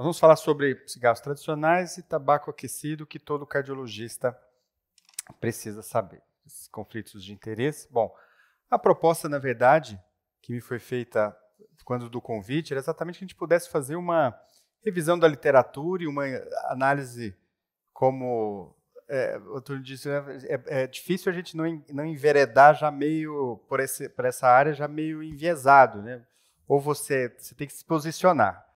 Nós vamos falar sobre cigarros tradicionais e tabaco aquecido que todo cardiologista precisa saber. Esses conflitos de interesse. Bom, a proposta, na verdade, que me foi feita quando do convite era exatamente que a gente pudesse fazer uma revisão da literatura e uma análise como é, outro disse, né, é, é, difícil a gente não, não enveredar já meio por, esse, por essa área já meio enviesado, né? Ou você, você tem que se posicionar.